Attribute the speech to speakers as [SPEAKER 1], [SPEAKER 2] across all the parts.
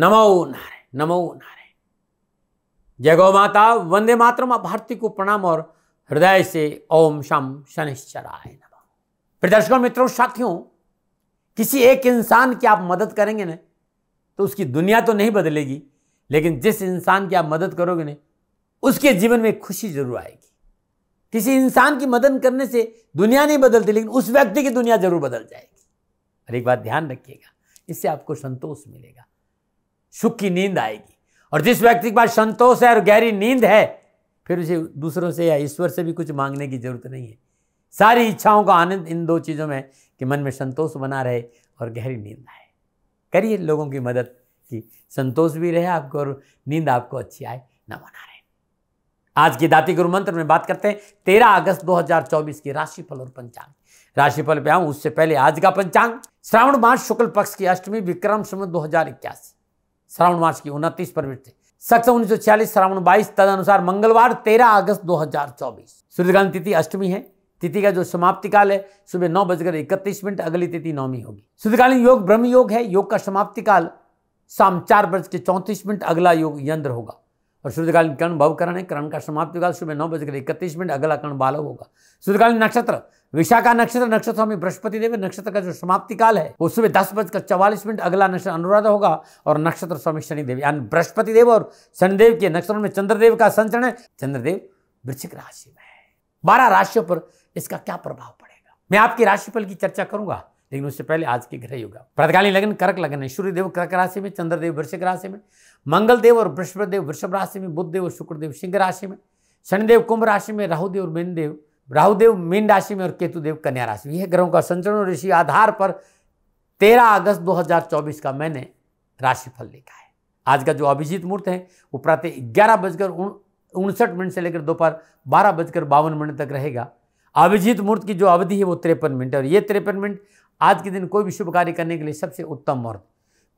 [SPEAKER 1] नमो नारायण नमो नारायण जय गौ माता वंदे मातरम भारती को प्रणाम और हृदय से ओम शम शनिश्चराय नम फिर दर्शकों मित्रों साथियों किसी एक इंसान की आप मदद करेंगे ना तो उसकी दुनिया तो नहीं बदलेगी लेकिन जिस इंसान की आप मदद करोगे ना उसके जीवन में खुशी जरूर आएगी किसी इंसान की मदद करने से दुनिया नहीं बदलती लेकिन उस व्यक्ति की दुनिया जरूर बदल जाएगी और एक बात ध्यान रखिएगा इससे आपको संतोष मिलेगा सुख की नींद आएगी और जिस व्यक्ति के पास संतोष है और गहरी नींद है फिर उसे दूसरों से या ईश्वर से भी कुछ मांगने की जरूरत नहीं है सारी इच्छाओं का आनंद इन दो चीज़ों में कि मन में संतोष बना रहे और गहरी नींद आए करिए लोगों की मदद की संतोष भी रहे आपको और नींद आपको अच्छी आए ना बना रहे आज की दाती गुरु मंत्र में बात करते हैं तेरह अगस्त 2024 की राशिफल और पंचांग राशिफल पे आऊं उससे पहले आज का पंचांग श्रावण मास शुक्ल पक्ष की अष्टमी विक्रम समय दो हजार इक्यासी श्रावण मास की उनतीस प्रवृत्ति सक्षम उन्नीस सौ छियालीस श्रावण बाईस तदनुसार मंगलवार तेरह अगस्त दो हजार चौबीस सूर्यकांत तिथि अष्टमी है तिथि का जो समाप्ति काल है सुबह नौ बजकर इकतीस मिनट अगली तिथि नौमी होगी सूर्यकालीन योग ब्रह्म योग है योग का समाप्ति काल शाम चार बज के चौंतीस मिनट अगला योग यंत्र होगा और सूर्यकालीन कर्ण भवकरण है कर्ण का समाप्ति काल सुबह नौ बजकर इकतीस मिनट अगला कर्ण बालक होगा सूर्यकालीन नक्षत्र विशाखा नक्षत्र नक्षत्र स्वामी बृहस्पति देव नक्षत्र का जो समाप्ति काल है वो सुबह दस बजकर चवालीस मिनट अगला नक्षत्र अनुराधा होगा और नक्षत्र स्वामी शनिदेव यानी बृहस्पति देव और शनिदेव के नक्षत्रों में चंद्रदेव का संचरण है चंद्रदेव वृश्चिक राशि में है बारह राशियों पर इसका क्या प्रभाव पड़ेगा मैं आपकी राशिफल की चर्चा करूंगा लेकिन उससे पहले आज के ग्रह युग प्रतकालीन लगन कर्क लगन है सूर्यदेव कर्क राशि में चंद्रदेव वृश्चिक राशि में मंगलदेव और बृहस्पति देव वृषभ राशि में बुद्धदेव और शुक्रदेव सिंह राशि में शनिदेव कुंभ राशि में राहुदेव और मेनदेव राहुदेव मीन राशि में और केतुदेव कन्या राशि में यह ग्रहों का संचरण और ऋषि आधार पर 13 अगस्त 2024 का मैंने राशिफल लिखा है आज का जो अभिजीत मुहूर्त है वो प्रातः ग्यारह बजकर उनसठ मिनट से लेकर दोपहर बारह बजकर बावन मिनट तक रहेगा अभिजीत मुहूर्त की जो अवधि है वो तिरपन मिनट है और ये तिरपन मिनट आज के दिन कोई भी शुभ कार्य करने के लिए सबसे उत्तम मुहूर्त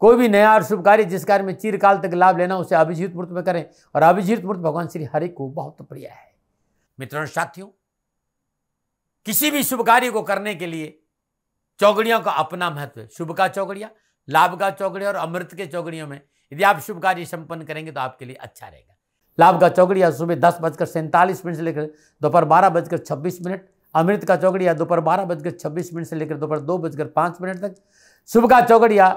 [SPEAKER 1] कोई भी नया और शुभ कार्य जिस कार्य में चिरकाल तक लाभ लेना उसे अभिजीत मुहूर्त में करें और अभिजीत मुहूर्त भगवान श्री हरि को बहुत प्रिय है मित्रों साथियों किसी भी शुभ कार्य को करने के लिए चौगड़ियों का अपना महत्व है शुभ का चौगड़िया लाभ का चौगड़िया और अमृत के चौगड़ियों में यदि आप शुभ कार्य संपन्न करेंगे तो आपके लिए अच्छा रहेगा लाभ का चौगड़िया सुबह दस बजकर सैंतालीस मिनट से लेकर दोपहर बारह बजकर छब्बीस मिनट अमृत का चौकड़िया दोपहर बारह बजकर छब्बीस मिनट से लेकर दोपहर दो बजकर पाँच मिनट तक शुभ का चौगड़िया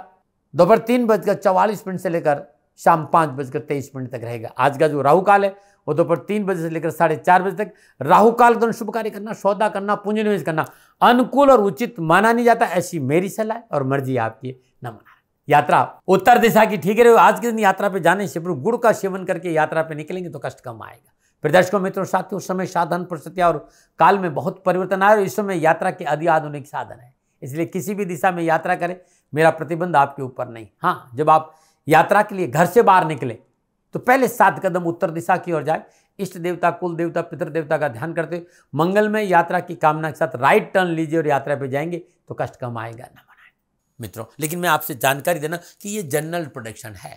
[SPEAKER 1] दोपहर तीन बजकर चौवालीस मिनट से लेकर शाम पाँच बजकर तेईस मिनट तक रहेगा आज का जो राहु काल है वो दोपहर तीन बजे से लेकर साढ़े चार बजे तक राहु काल दौरान शुभ कार्य करना सौदा करना पूंज निवेश करना अनुकूल और उचित माना नहीं जाता ऐसी मेरी सलाह और मर्जी आपकी न मना यात्रा उत्तर दिशा की ठीक है आज के दिन यात्रा पे जाने से पूर्व गुड़ का सेवन करके यात्रा पे निकलेंगे तो कष्ट कम आएगा प्रदर्शकों मित्रों साथियों उस समय साधन परिस्थितियाँ और काल में बहुत परिवर्तन आए और इस समय यात्रा के अधि आधुनिक साधन है इसलिए किसी भी दिशा में यात्रा करें मेरा प्रतिबंध आपके ऊपर नहीं हाँ जब आप यात्रा के लिए घर से बाहर निकलें तो पहले सात कदम उत्तर दिशा की ओर जाए इष्ट देवता कुल देवता पितर देवता का ध्यान करते हुए मंगलमय यात्रा की कामना के साथ राइट टर्न लीजिए और यात्रा पे जाएंगे तो कष्ट कम आएगा ना मनाए मित्रों लेकिन मैं आपसे जानकारी देना कि ये जनरल प्रोडक्शन है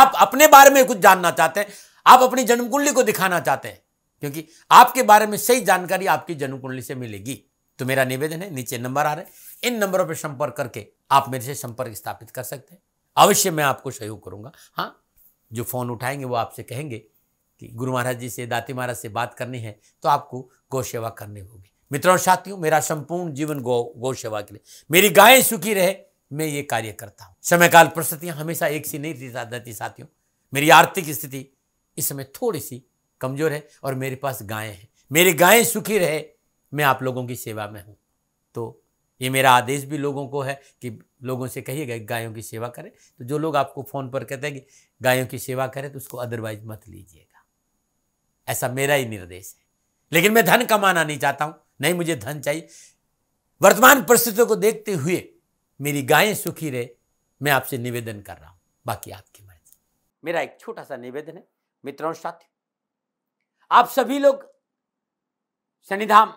[SPEAKER 1] आप अपने बारे में कुछ जानना चाहते हैं आप अपनी जन्म कुंडली को दिखाना चाहते हैं क्योंकि आपके बारे में सही जानकारी आपकी जन्म कुंडली से मिलेगी तो मेरा निवेदन है नीचे नंबर आ रहे हैं इन नंबरों पर संपर्क करके आप मेरे से संपर्क स्थापित कर सकते हैं अवश्य मैं आपको सहयोग करूंगा हाँ जो फ़ोन उठाएंगे वो आपसे कहेंगे कि गुरु महाराज जी से दाती महाराज से बात करनी है तो आपको गौ सेवा करनी होगी मित्रों और साथियों मेरा संपूर्ण जीवन गौ गौ सेवा के लिए मेरी गायें सुखी रहे मैं ये कार्य करता हूँ समय काल परिस्थितियाँ हमेशा एक सी नहीं रहती साथियों मेरी आर्थिक स्थिति इस समय थोड़ी सी कमज़ोर है और मेरे पास गायें हैं मेरी गायें सुखी रहे मैं आप लोगों की सेवा में हूँ तो ये मेरा आदेश भी लोगों को है कि लोगों से कहिएगा गायों की सेवा करें तो जो लोग आपको फ़ोन पर कहते हैं कि गायों की सेवा करें तो उसको अदरवाइज मत लीजिएगा ऐसा मेरा ही निर्देश है लेकिन मैं धन कमाना नहीं चाहता हूँ नहीं मुझे धन चाहिए वर्तमान परिस्थितियों को देखते हुए मेरी गायें सुखी रहे मैं आपसे निवेदन कर रहा हूँ बाकी आपकी मर्जी मेरा एक छोटा सा निवेदन है मित्रों साथियों आप सभी लोग शनिधाम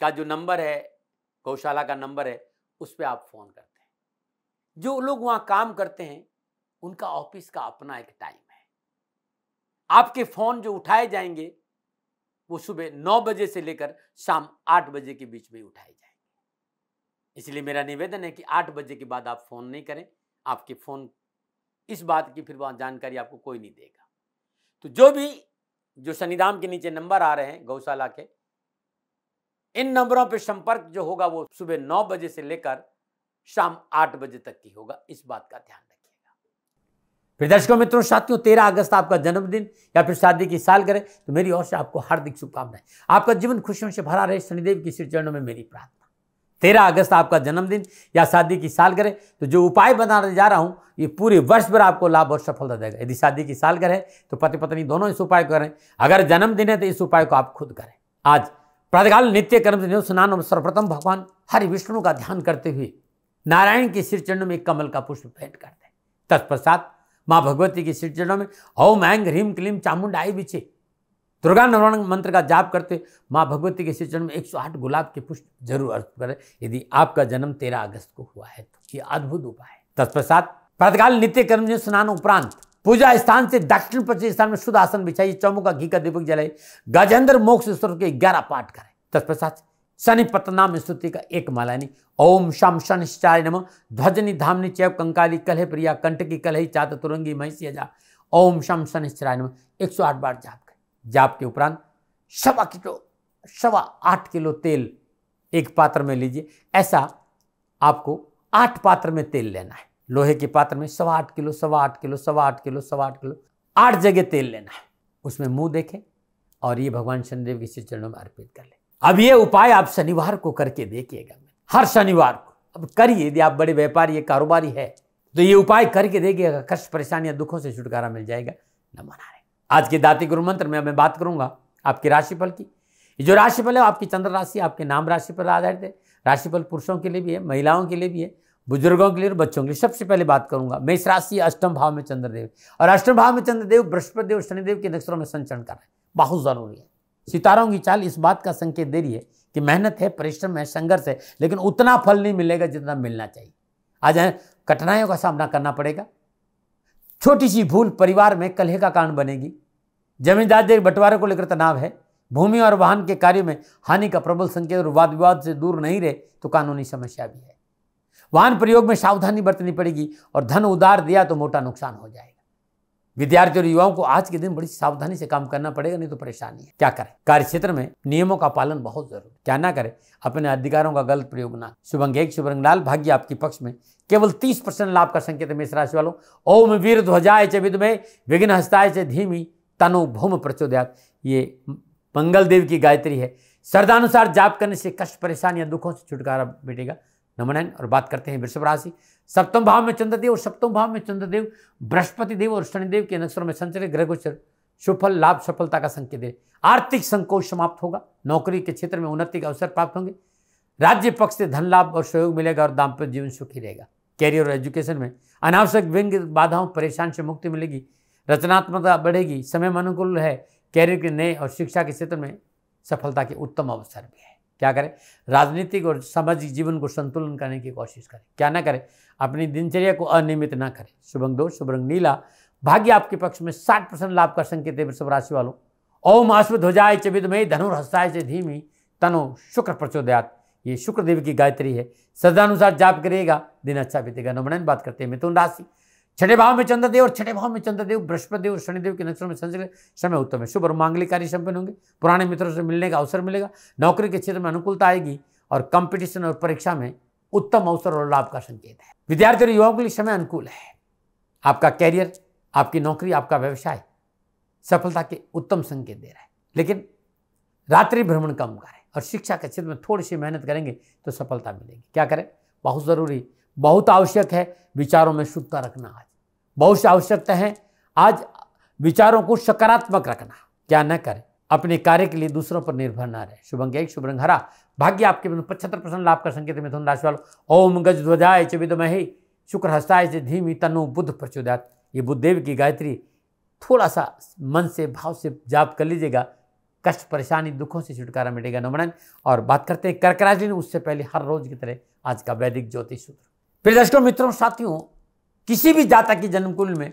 [SPEAKER 1] का जो नंबर है गौशाला का नंबर है उस पर आप फ़ोन करते हैं जो लोग वहाँ काम करते हैं उनका ऑफिस का अपना एक टाइम है आपके फ़ोन जो उठाए जाएंगे वो सुबह नौ बजे से लेकर शाम आठ बजे के बीच में उठाए जाएंगे इसलिए मेरा निवेदन है कि आठ बजे के बाद आप फ़ोन नहीं करें आपके फ़ोन इस बात की फिर वहाँ जानकारी आपको कोई नहीं देगा तो जो भी जो शनिधाम के नीचे नंबर आ रहे हैं गौशाला के इन नंबरों पर संपर्क जो होगा वो सुबह नौ बजे से लेकर शाम आठ बजे तक की होगा इस बात का ध्यान रखिएगा फिर दर्शकों मित्रों साथियों तेरह अगस्त आपका जन्मदिन या फिर शादी की साल करें तो मेरी ओर से आपको हार्दिक शुभकामनाएं आपका जीवन खुशियों से भरा रहे शनिदेव की श्री चरणों में मेरी प्रार्थना तेरह अगस्त आपका जन्मदिन या शादी की साल करें तो जो उपाय बनाने जा रहा हूं ये पूरे वर्ष भर आपको लाभ और सफलता देगा यदि शादी की साल करें तो पति पत्नी दोनों इस उपाय करें अगर जन्मदिन है तो इस उपाय को आप खुद करें आज प्रातकाल नित्य कर्म से स्नान और सर्वप्रथम भगवान हरि विष्णु का ध्यान करते हुए नारायण के सिर चरणों में कमल का पुष्प भेंट करते हैं तत्पश्चात माँ भगवती के सिर चरणों में ओम ऐंग ह्रीम क्लीम चामुंड आई बिछे दुर्गा नवरण मंत्र का जाप करते माँ भगवती के सिर चरण में 108 गुलाब के पुष्प जरूर अर्पित करें यदि आपका जन्म 13 अगस्त को हुआ है तो ये अद्भुत उपाय है तत्पश्चात प्रातकाल नित्य कर्म स्नान उपरांत पूजा स्थान से दक्षिण पश्चिम स्थान में शुद्ध आसन बिछाइए चौमों का घी का दीपक जलाइए गजेंद्र मोक्ष स्त्रोत के ग्यारह पाठ करें तत्पश्चात शनि पतनाम स्तुति का एक माला ओम शम शनिश्चार्य नम ध्वजनि धामनी चैव कंकाली कलह प्रिया कंटकी कलह चात तुरंगी महिषी जा ओम शम शनिश्चार्य नम एक सौ आठ बार जाप करें जाप के उपरांत सवा किलो सवा आठ किलो तेल एक पात्र में लीजिए ऐसा आपको आठ पात्र में तेल लेना है लोहे के पात्र में सवा आठ किलो सवा आठ किलो सवा आठ किलो सवा आठ किलो आठ जगह तेल लेना है उसमें मुंह देखें और ये भगवान शनिदेव के चरणों में अर्पित कर ले अब ये उपाय आप शनिवार को करके देखिएगा हर शनिवार को अब करिए यदि आप बड़े व्यापारी कारोबारी है तो ये उपाय करके देखिएगा कष्ट परेशानियां दुखों से छुटकारा मिल जाएगा न मना रहे आज के दाती गुरु मंत्र में मैं बात करूंगा आपकी राशिफल की जो राशिफल है आपकी चंद्र राशि आपके नाम राशि पर आधारित है राशिफल पुरुषों के लिए भी है महिलाओं के लिए भी है बुजुर्गों के लिए और बच्चों के लिए सबसे पहले बात करूंगा मेष राशि अष्टम भाव में चंद्रदेव और अष्टम भाव में चंद्रदेव बृहस्पति और शनिदेव के नक्षत्रों में संचरण कर रहे हैं बहुत ज़रूरी है सितारों की चाल इस बात का संकेत दे रही है कि मेहनत है परिश्रम है संघर्ष है लेकिन उतना फल नहीं मिलेगा जितना मिलना चाहिए आज कठिनाइयों का सामना करना पड़ेगा छोटी सी भूल परिवार में कलह का कारण बनेगी जमींदार बंटवारे को लेकर तनाव है भूमि और वाहन के कार्य में हानि का प्रबल संकेत और वाद विवाद से दूर नहीं रहे तो कानूनी समस्या भी है वाहन प्रयोग में सावधानी बरतनी पड़ेगी और धन उधार दिया तो मोटा नुकसान हो जाएगा विद्यार्थियों और युवाओं को आज के दिन बड़ी सावधानी से काम करना पड़ेगा नहीं तो परेशानी है क्या करें कार्य क्षेत्र में नियमों का पालन बहुत जरूरी क्या ना करें अपने अधिकारों का गलत प्रयोग ना शुभंग एक शुभंग लाल भाग्य आपके पक्ष में केवल तीस परसेंट लाभ का संकेत है मेष राशि वालों ओम वीर ध्वजाय चे विदमय विघ्न हस्ताय चे धीमी तनु भूम प्रचोदयात ये मंगल देव की गायत्री है श्रद्धानुसार जाप करने से कष्ट परेशानी या दुखों से छुटकारा मिटेगा नमनन और बात करते हैं वृषभ राशि सप्तम भाव में चंद्रदेव और सप्तम भाव में चंद्रदेव बृहस्पति देव और शनिदेव के नक्षत्रों में संचरित ग्रह गोचर सुफल लाभ सफलता का संकेत है आर्थिक संकोच समाप्त होगा नौकरी के क्षेत्र में उन्नति के अवसर प्राप्त होंगे राज्य पक्ष से धन लाभ और सहयोग मिलेगा और दाम्पत्य जीवन सुखी रहेगा कैरियर और एजुकेशन में अनावश्यक व्यंग बाधाओं परेशान से मुक्ति मिलेगी रचनात्मकता बढ़ेगी समय अनुकूल है कैरियर के नए और शिक्षा के क्षेत्र में सफलता के उत्तम अवसर भी है क्या करें राजनीतिक और सामाजिक जीवन को संतुलन करने की कोशिश करें क्या ना करें अपनी दिनचर्या को अनियमित ना करें शुभंग दो शुभरंग नीला भाग्य आपके पक्ष में साठ परसेंट लाभ का संकेत है वृषभ राशि वालों ओम अश्व ध्वजाए चबिद धनु हस्ताय से धीमी तनो शुक्र प्रचोदयात ये शुक्र देव की गायत्री है श्रद्धानुसार जाप करिएगा दिन अच्छा बीतेगा नमन बात करते हैं मिथुन राशि छठे भाव में चंद्रदेव और छठे भाव में चंद्रदेव बृहस्पतिदेव और शनिदेव के नक्षत्र में संचरित समय उत्तम है शुभ और मांगलिक कार्य संपन्न होंगे पुराने मित्रों से मिलने का अवसर मिलेगा नौकरी के क्षेत्र में अनुकूलता आएगी और कंपटीशन और परीक्षा में उत्तम अवसर और लाभ का संकेत है विद्यार्थियों और युवाओं के लिए समय अनुकूल है आपका कैरियर आपकी नौकरी आपका व्यवसाय सफलता के उत्तम संकेत दे रहा है लेकिन रात्रि भ्रमण कम करें और शिक्षा के क्षेत्र में थोड़ी सी मेहनत करेंगे तो सफलता मिलेगी क्या करें बहुत ज़रूरी बहुत आवश्यक है विचारों में शुद्धता रखना आज बहुत आवश्यकता है आज विचारों को सकारात्मक रखना क्या न करें अपने कार्य के लिए दूसरों पर निर्भर न रहे शुभंग एक शुभ रंग हरा भाग्य आपके पचहत्तर परसेंट लाभ का संकेत मिथुन राशि वालों ओम गज ध्वजाय चविदमहि शुक्र हस्ताय से धीमी तनु बुद्ध प्रचोदयात ये बुद्धदेव की गायत्री थोड़ा सा मन से भाव से जाप कर लीजिएगा कष्ट परेशानी दुखों से छुटकारा मिलेगा नमन और बात करते हैं कर्क राशि उससे पहले हर रोज की तरह आज का वैदिक ज्योतिष सूत्र प्रिय दर्शकों मित्रों साथियों किसी भी जाता की जन्मकुंड में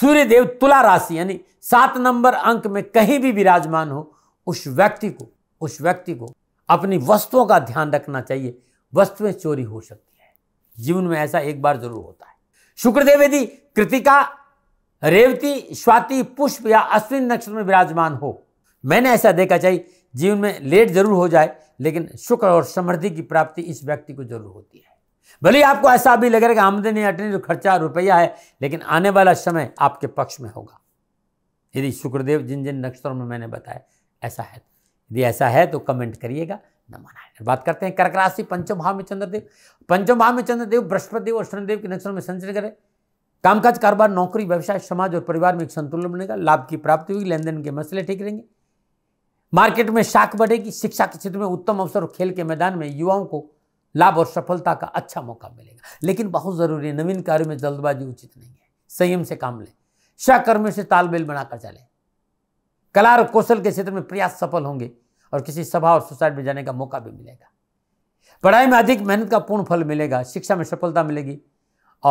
[SPEAKER 1] सूर्य देव तुला राशि यानी सात नंबर अंक में कहीं भी विराजमान हो उस व्यक्ति को उस व्यक्ति को अपनी वस्तुओं का ध्यान रखना चाहिए वस्तुएं चोरी हो सकती है जीवन में ऐसा एक बार जरूर होता है शुक्रदेव यदि कृतिका रेवती स्वाति पुष्प या अश्विन नक्षत्र में विराजमान हो मैंने ऐसा देखा चाहिए जीवन में लेट जरूर हो जाए लेकिन शुक्र और समृद्धि की प्राप्ति इस व्यक्ति को जरूर होती है भले आपको ऐसा भी लग रहा है कि आमदनी अटनी जो खर्चा रुपया है लेकिन आने वाला समय आपके पक्ष में होगा यदि शुक्रदेव जिन जिन नक्षत्रों में मैंने बताया ऐसा है यदि ऐसा है तो कमेंट करिएगा न मनाए बात करते हैं कर्क राशि पंचम भाव में चंद्रदेव पंचम भाव में चंद्रदेव बृहस्पतिदेव और शनिदेव के नक्षत्रों में संचरण करें कामकाज कारोबार नौकरी व्यवसाय समाज और परिवार में एक संतुलन बनेगा लाभ की प्राप्ति होगी लेन देन के मसले ठीक रहेंगे मार्केट में शाख बढ़ेगी शिक्षा के क्षेत्र में उत्तम अवसर और खेल के मैदान में युवाओं को लाभ और सफलता का अच्छा मौका मिलेगा लेकिन बहुत ज़रूरी है नवीन कार्य में जल्दबाजी उचित नहीं है संयम से काम लें सहकर्मियों से तालमेल बनाकर चलें कला और कौशल के क्षेत्र में प्रयास सफल होंगे और किसी सभा और सोसाइटी में जाने का मौका भी मिलेगा पढ़ाई में अधिक मेहनत का पूर्ण फल मिलेगा शिक्षा में सफलता मिलेगी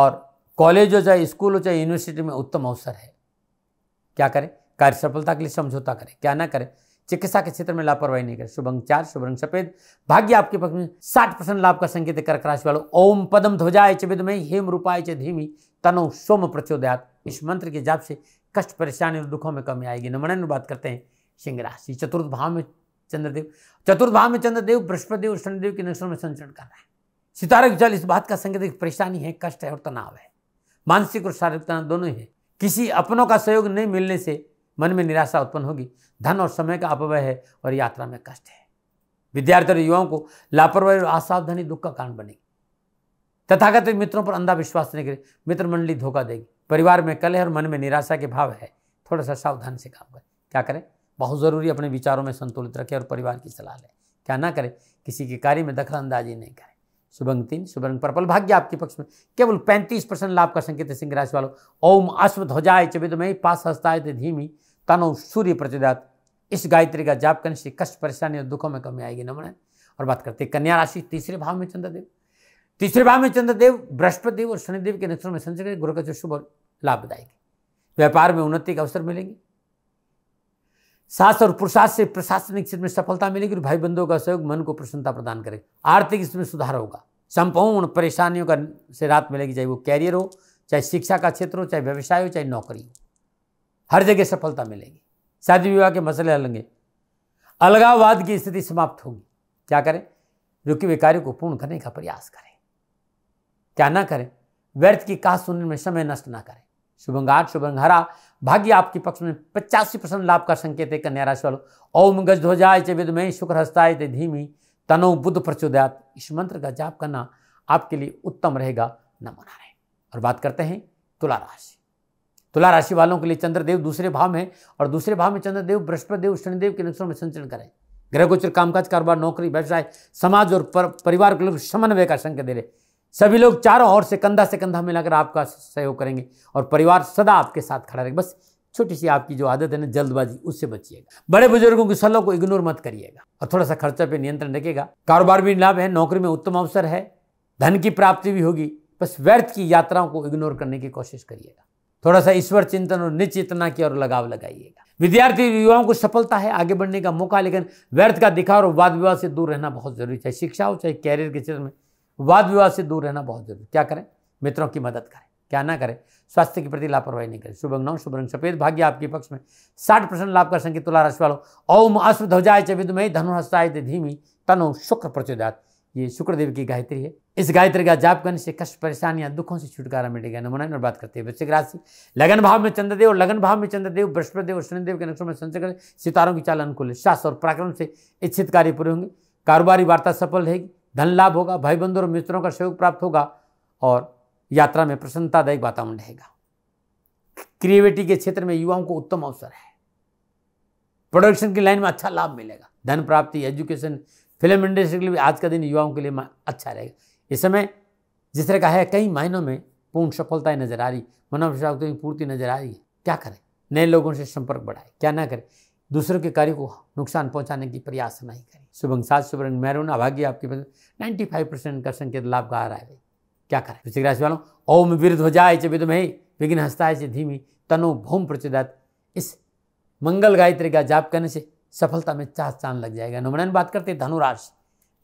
[SPEAKER 1] और कॉलेज हो चाहे स्कूल हो चाहे यूनिवर्सिटी में उत्तम अवसर है क्या करें कार्य सफलता के लिए समझौता करें क्या ना करें चिकित्सा के क्षेत्र में लापरवाही नहीं करें शुभ अंग चार शुभ रंग सफेद भाग्य आपके पक्ष में साठ परसेंट लाभ का संकेत कर्क राशि वालों ओम पदम ध्वजाय चिद में हेम रूपाय च धीमी तनो सोम प्रचोदयात इस मंत्र के जाप से कष्ट परेशानी और दुखों में कमी आएगी नमन बात करते हैं सिंह राशि चतुर्थ भाव में चंद्रदेव चतुर्थ भाव में चंद्रदेव बृहस्पति और शनिदेव के नक्षत्रों में संचरण कर रहा है सितारक जल इस बात का संकेत परेशानी है कष्ट है और तनाव है मानसिक और शारीरिक तनाव दोनों ही है किसी अपनों का सहयोग नहीं मिलने से मन में निराशा उत्पन्न होगी धन और समय का अपव्यय है और यात्रा में कष्ट है विद्यार्थी और युवाओं को लापरवाही और असावधानी दुख का कारण बनेगी तथागत मित्रों पर अंधा विश्वास नहीं करें मित्र मंडली धोखा देगी परिवार में कलह और मन में निराशा के भाव है थोड़ा सा सावधान से काम करें क्या करें बहुत ज़रूरी अपने विचारों में संतुलित रखें और परिवार की सलाह लें क्या ना करें किसी के कार्य में दखल अंदाजी नहीं करें सुभंग तीन शुभ प्रपल पर्पल भाग्य आपके पक्ष में केवल पैंतीस परसेंट लाभ का संकेत सिंह राशि वालों ओम अश्व ध्वजाय चबित में पास हस्ताए थे धीमी तनु सूर्य प्रतिदात इस गायत्री का जाप करने से कष्ट परेशानी और दुखों में कमी आएगी नमन और बात करते हैं कन्या राशि तीसरे भाव में चंद्रदेव तीसरे भाव में चंद्रदेव बृहस्पति और शनिदेव के नेत्रों में संचय गुरु का जो शुभ और लाभदायक व्यापार में उन्नति का अवसर मिलेंगे सास और पुरुषार्थ से प्रशासनिक क्षेत्र में सफलता मिलेगी और भाई बंधुओं का सहयोग मन को प्रसन्नता प्रदान करे आर्थिक स्थिति में सुधार होगा संपूर्ण परेशानियों का से राहत मिलेगी चाहे वो कैरियर हो चाहे शिक्षा का क्षेत्र हो चाहे व्यवसाय हो चाहे नौकरी हो हर जगह सफलता मिलेगी शादी विवाह के मसले हल होंगे अलगाववाद की स्थिति समाप्त होगी क्या करें रुके हुए कार्य को पूर्ण करने का प्रयास करें क्या ना करें व्यर्थ की कहा सुनने में समय नष्ट ना करें शुभंग आठ शुभंग हरा भाग्य आपके पक्ष में पचासी परसेंट लाभ का संकेत है कन्या राशि वालों ओम गज चे विद में शुक्र हस्ताय ते धीमी तनो बुद्ध प्रचोदयात इस मंत्र का जाप करना आपके लिए उत्तम रहेगा न मना रहे और बात करते हैं तुला राशि तुला राशि वालों के लिए चंद्रदेव दूसरे भाव में और दूसरे भाव में चंद्रदेव बृहस्पतिदेव शनिदेव के नुकसान में संचरण करें ग्रह गोचर कामकाज कारोबार नौकरी व्यवसाय समाज और पर, परिवार के लोग समन्वय का संकेत दे रहे सभी लोग चारों ओर से कंधा से कंधा मिलाकर आपका सहयोग करेंगे और परिवार सदा आपके साथ खड़ा रहेगा बस छोटी सी आपकी जो आदत है ना जल्दबाजी उससे बचिएगा बड़े बुजुर्गों की सलाह को इग्नोर मत करिएगा और थोड़ा सा खर्चा पे नियंत्रण रखेगा कारोबार भी लाभ है नौकरी में उत्तम अवसर है धन की प्राप्ति भी होगी बस व्यर्थ की यात्राओं को इग्नोर करने की कोशिश करिएगा थोड़ा सा ईश्वर चिंतन और निश्चेतना की ओर लगाव लगाइएगा विद्यार्थी युवाओं को सफलता है आगे बढ़ने का मौका लेकिन व्यर्थ का दिखा और वाद विवाद से दूर रहना बहुत जरूरी चाहे शिक्षा हो चाहे कैरियर के क्षेत्र में वाद विवाद से दूर रहना बहुत जरूरी क्या करें मित्रों की मदद करें क्या ना करें स्वास्थ्य के प्रति लापरवाही नहीं करें शुभ नौ शुभ रंग सफेद भाग्य आपके पक्ष में साठ परसेंट लाभ का संकेत तुला राशि वालों ओम अश्व ध्वजाय च धनुहस्ताय धीमी तनु शुक्र प्रचोदात ये शुक्रदेव की गायत्री है इस गायत्री का जाप करने से कष्ट परेशानियां दुखों से छुटकारा मिलेगा नमन और बात करते हैं वृश्चिक राशि लगन भाव में चंद्रदेव और लगन भाव में चंद्रदेव बृहस्पतिदेव और शनिदेव के नक्षत्र में संचर सितारों की चाल अनुकूल है शास्त्र और पराक्रम से इच्छित कार्य पूरे होंगे कारोबारी वार्ता सफल रहेगी धन लाभ होगा भाई बंधु और मित्रों का सहयोग प्राप्त होगा और यात्रा में प्रसन्नतादायक वातावरण रहेगा क्रिएटिविटी के क्षेत्र में युवाओं को उत्तम अवसर है प्रोडक्शन की लाइन में अच्छा लाभ मिलेगा धन प्राप्ति एजुकेशन फिल्म इंडस्ट्री के लिए आज का दिन युवाओं के लिए अच्छा रहेगा इस समय जिस तरह का है कई मायनों में पूर्ण सफलताएं नजर आ रही मनोविश्वास की पूर्ति नजर आ रही है क्या करें नए लोगों से संपर्क बढ़ाए क्या ना करें दूसरों के कार्य को नुकसान पहुंचाने की प्रयास नहीं करें शुभंग सात सुबह मैरून अभाग्य आपकी नाइन्टी फाइव परसेंट का संकेत लाभ का आ रहा है क्या करें वृश्चिक राशि वालों ओम जाए ध्वजाय च विदमहे विघ्न हंसता है धीमी तनो भूम प्रचिदात इस मंगल गायत्री का जाप करने से सफलता में चाह चांद लग जाएगा नमन बात करते हैं धनुराश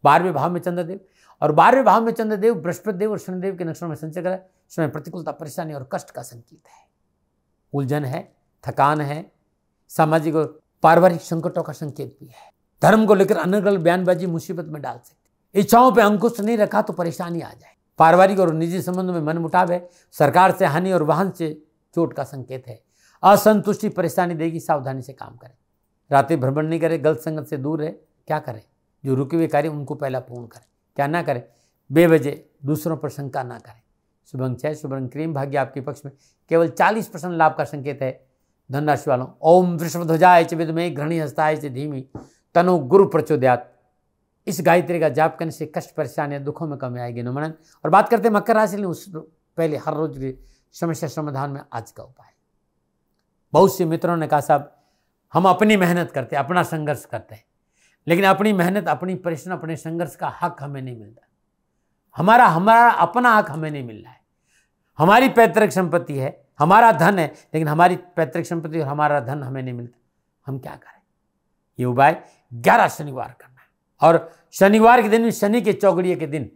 [SPEAKER 1] बारहवें भाव में चंद्रदेव और बारहवें भाव में चंद्रदेव बृहस्पतिदेव और शनिदेव के नक्षत्रों में संचय करा समय प्रतिकूलता परेशानी और कष्ट का संकेत है उलझन है थकान है सामाजिक और पारिवारिक संकटों का संकेत भी है धर्म को लेकर अनर्गल बयानबाजी मुसीबत में डाल सकते इच्छाओं पर अंकुश नहीं रखा तो परेशानी आ जाए पारिवारिक और निजी संबंध में मन मुटाव है सरकार से हानि और वाहन से चोट का संकेत है असंतुष्टि परेशानी देगी सावधानी से काम करें रात्रि भ्रमण नहीं करे गलत संगत से दूर रहे क्या करें जो रुके हुए कार्य उनको पहला पूर्ण करें क्या ना करें बेवजह दूसरों पर शंका ना करें शुभंग छः अंक क्रीम भाग्य आपके पक्ष में केवल चालीस परसेंट लाभ का संकेत है धनराशि वालों ओम वृषभध्वजाय च में घृणी हस्ता है धीमी तनो गुरु प्रचोदयात इस गायत्री का जाप करने से कष्ट परेशान या दुखों में कमी आएगी नमन और बात करते हैं मकर राशि उस पहले हर रोज की समस्या समाधान में आज का उपाय बहुत से मित्रों ने कहा साहब हम अपनी मेहनत करते अपना संघर्ष करते हैं लेकिन अपनी मेहनत अपनी परिश्रम अपने संघर्ष का हक हमें नहीं मिलता हमारा हमारा अपना हक हमें नहीं मिल रहा है हमारी पैतृक संपत्ति है हमारा धन है लेकिन हमारी पैतृक संपत्ति और हमारा धन हमें नहीं मिलता हम क्या करें ये उपाय ग्यारह शनिवार करना है और शनिवार के दिन में शनि के चौगड़िए के दिन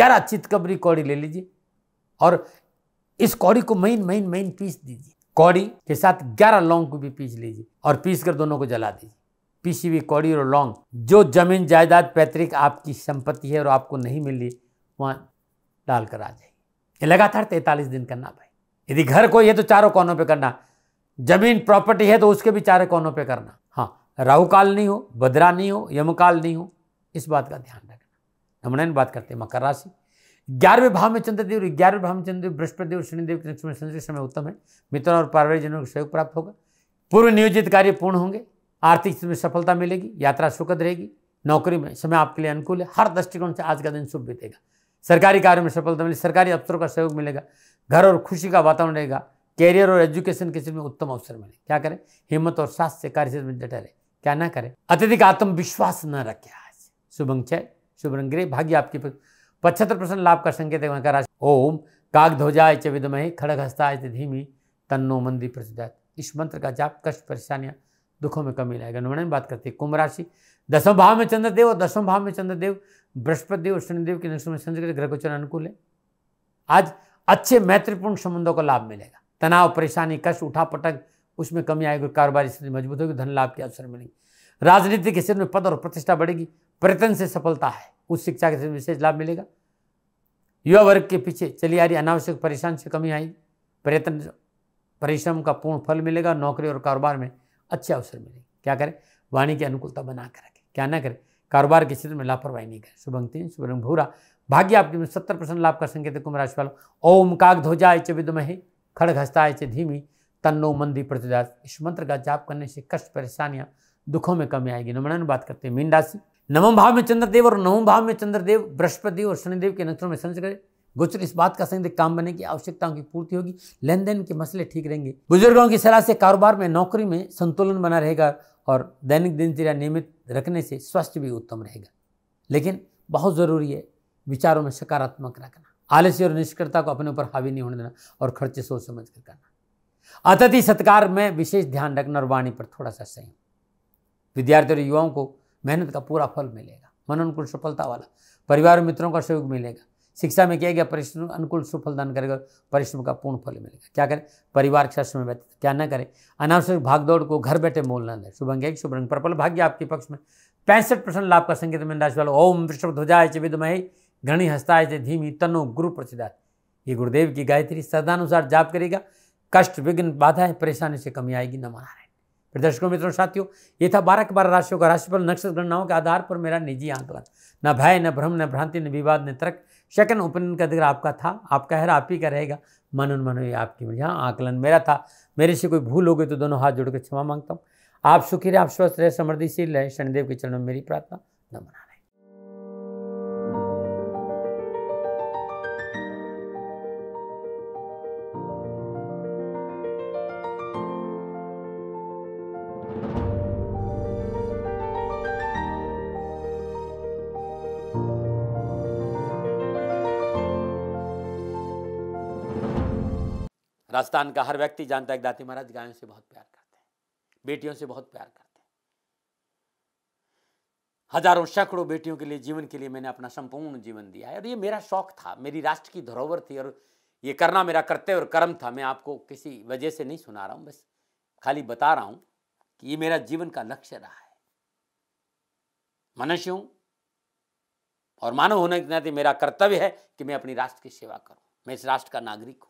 [SPEAKER 1] ग्यारह चितकबरी कौड़ी ले लीजिए और इस कौड़ी को महीन महीन महीन पीस दीजिए कौड़ी के साथ 11 लौंग को भी पीस लीजिए और पीस कर दोनों को जला दीजिए पीसी हुई कौड़ी और लौंग जो जमीन जायदाद पैतृक आपकी संपत्ति है और आपको नहीं मिल रही वहाँ डाल कर आ जाइए लगातार तैंतालीस दिन करना भाई यदि घर कोई है तो चारों कोनों पर करना जमीन प्रॉपर्टी है तो उसके भी चारों कोनों पर करना हाँ राहु काल नहीं हो बद्रा नहीं हो यमकाल नहीं हो इस बात का ध्यान रखना नमनायन बात करते हैं मकर राशि ग्यारहवें भाव में चंद्रदेव ग्यारहवें भाव में चंद्रदेव और शनिदेव के लक्ष्मी संजय समय उत्तम है मित्रों और पारिवारिक जनों को सहयोग प्राप्त होगा पूर्व नियोजित कार्य पूर्ण होंगे आर्थिक स्थिति में सफलता मिलेगी यात्रा सुखद रहेगी नौकरी में समय आपके लिए अनुकूल है हर दृष्टिकोण से आज का दिन शुभ बीतेगा सरकारी कार्यों में सफलता मिलेगी सरकारी अफसरों का सहयोग मिलेगा घर और खुशी का वातावरण रहेगा कैरियर और एजुकेशन के क्षेत्र में उत्तम अवसर मिले क्या करें हिम्मत और सास से कार्य में डटे रहे क्या ना करें अत्यधिक आत्मविश्वास न रखे आज शुभ चय शुभ रंग्रे भाग्य आपके पचहत्तर परसेंट लाभ का संकेत है मकर राशि ओम ध्वजा च विदमय खड़ग हस्ताय धीमी तन्नो मंदी प्रसिद्ध इस मंत्र का जाप कष्ट परेशानियाँ दुखों में कमी लाएगा नवर्ण बात करते हैं कुंभ राशि दसम भाव में चंद्रदेव और दसम भाव में चंद्रदेव बृहस्पति देव और शनिदेव के दृष्टि में चंद्र ग्रह गोचर अनुकूल है आज अच्छे मैत्रीपूर्ण संबंधों को लाभ मिलेगा तनाव परेशानी कष्ट उठा पटक उसमें कमी आएगी कारोबारी स्थिति मजबूत होगी धन लाभ के अवसर मिलेंगे राजनीति के क्षेत्र में पद और प्रतिष्ठा बढ़ेगी प्रयत्न से सफलता है उस शिक्षा के क्षेत्र में विशेष लाभ मिलेगा युवा वर्ग के पीछे चली आ रही अनावश्यक परेशान से कमी आएगी प्रयत्न परिश्रम का पूर्ण फल मिलेगा नौकरी और कारोबार में अच्छे अवसर मिलेंगे क्या करें वाणी की अनुकूलता बनाकर रखें क्या ना करें कारोबार के क्षेत्र में लापरवाही नहीं करें शुभंग तीन शुभ रंग भूरा भाग्य आपके में सत्तर परसेंट लाभ का संकेत है कुंभ राशि वालों ओम काग ध्वजा च विदमहे खड़ग हस्ताय धीमी तन्नो मंदी प्रतिदास इस मंत्र का जाप करने से कष्ट परेशानियाँ दुखों में कमी आएगी नमन बात करते हैं मीन राशि नवम भाव में चंद्रदेव और नवम भाव में चंद्रदेव बृहस्पति और शनिदेव के नक्षत्रों में संचय करें गोचर इस बात का संदिग्ध काम बने की आवश्यकताओं की पूर्ति होगी लेन देन के मसले ठीक रहेंगे बुजुर्गों की सलाह से कारोबार में नौकरी में संतुलन बना रहेगा और दैनिक दिनचर्या नियमित रखने से स्वास्थ्य भी उत्तम रहेगा लेकिन बहुत ज़रूरी है विचारों में सकारात्मक रखना आलस्य और निष्क्रता को अपने ऊपर हावी नहीं होने देना और खर्चे सोच समझ कर करना अतिथि सत्कार में विशेष ध्यान रखना और वाणी पर थोड़ा सा संयम विद्यार्थी और युवाओं को मेहनत का पूरा फल मिलेगा मन अनुकूल सफलता वाला परिवार और मित्रों का सहयोग मिलेगा शिक्षा में किया गया परिश्रम अनुकूल सुफल दान करेगा परिश्रम का पूर्ण फल मिलेगा क्या करें परिवार के साथ समय व्यतीत क्या ना करें अनावश्यक भागदौड़ को घर बैठे मोल न दें शुभ अंग शुभ रंग प्रबल भाग्य आपके पक्ष में पैंसठ परसेंट लाभ का संकेत में राशि वाला ओम विश्व ध्वजाय चिविदमय घृणी हस्ताय से धीमी तनो गुरु प्रसिदा ये गुरुदेव की गायत्री सदानुसार जाप करेगा कष्ट विघ्न बाधाएं परेशानी से कमी आएगी न मना फिर दर्शकों मित्रों साथियों ये था बारह के बारह राशियों का राशिफल नक्षत्र गणनाओं के आधार पर मेरा निजी आंकलन न भय न भ्रम न भ्रांति न विवाद न तर्क शकन उपनयन का अधिकार आपका था आपका है आप ही का रहेगा उन मनो ये आपकी मुझे हाँ आंकलन मेरा था मेरे से कोई भूल हो गई तो दोनों हाथ जोड़कर क्षमा मांगता हूँ आप सुखी रहे आप स्वस्थ रहे समृद्धिशील रहे शनिदेव के चरण में मेरी प्रार्थना न मना राजस्थान का हर व्यक्ति जानता है कि दाती महाराज गायों से बहुत प्यार करते हैं बेटियों से बहुत प्यार करते हैं हजारों सैकड़ों बेटियों के लिए जीवन के लिए मैंने अपना संपूर्ण जीवन दिया है और ये मेरा शौक था मेरी राष्ट्र की धरोहर थी और ये करना मेरा कर्तव्य और कर्म था मैं आपको किसी वजह से नहीं सुना रहा हूँ बस खाली बता रहा हूँ कि ये मेरा जीवन का लक्ष्य रहा है मनुष्य और मानव होने के नाते मेरा कर्तव्य है कि मैं अपनी राष्ट्र की सेवा करूँ मैं इस राष्ट्र का नागरिक हूँ